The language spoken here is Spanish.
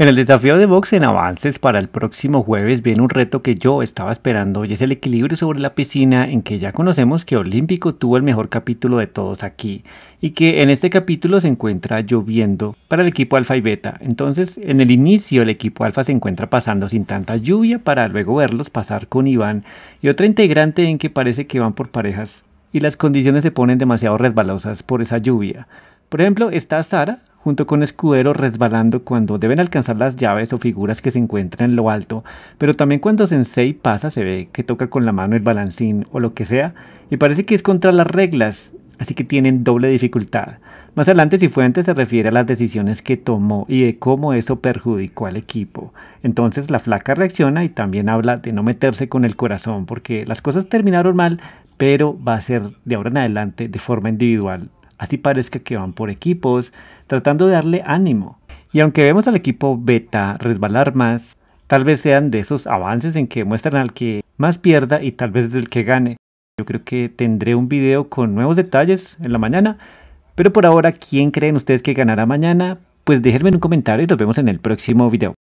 En el desafío de box en avances para el próximo jueves viene un reto que yo estaba esperando y es el equilibrio sobre la piscina en que ya conocemos que Olímpico tuvo el mejor capítulo de todos aquí y que en este capítulo se encuentra lloviendo para el equipo alfa y beta. Entonces en el inicio el equipo alfa se encuentra pasando sin tanta lluvia para luego verlos pasar con Iván y otra integrante en que parece que van por parejas y las condiciones se ponen demasiado resbalosas por esa lluvia. Por ejemplo, está Sara, junto con escudero resbalando cuando deben alcanzar las llaves o figuras que se encuentran en lo alto, pero también cuando Sensei pasa se ve que toca con la mano el balancín o lo que sea, y parece que es contra las reglas, así que tienen doble dificultad. Más adelante si Fuentes se refiere a las decisiones que tomó y de cómo eso perjudicó al equipo. Entonces la flaca reacciona y también habla de no meterse con el corazón porque las cosas terminaron mal, pero va a ser de ahora en adelante de forma individual así parezca que van por equipos, tratando de darle ánimo. Y aunque vemos al equipo beta resbalar más, tal vez sean de esos avances en que muestran al que más pierda y tal vez el que gane. Yo creo que tendré un video con nuevos detalles en la mañana, pero por ahora, ¿quién creen ustedes que ganará mañana? Pues déjenme en un comentario y nos vemos en el próximo video.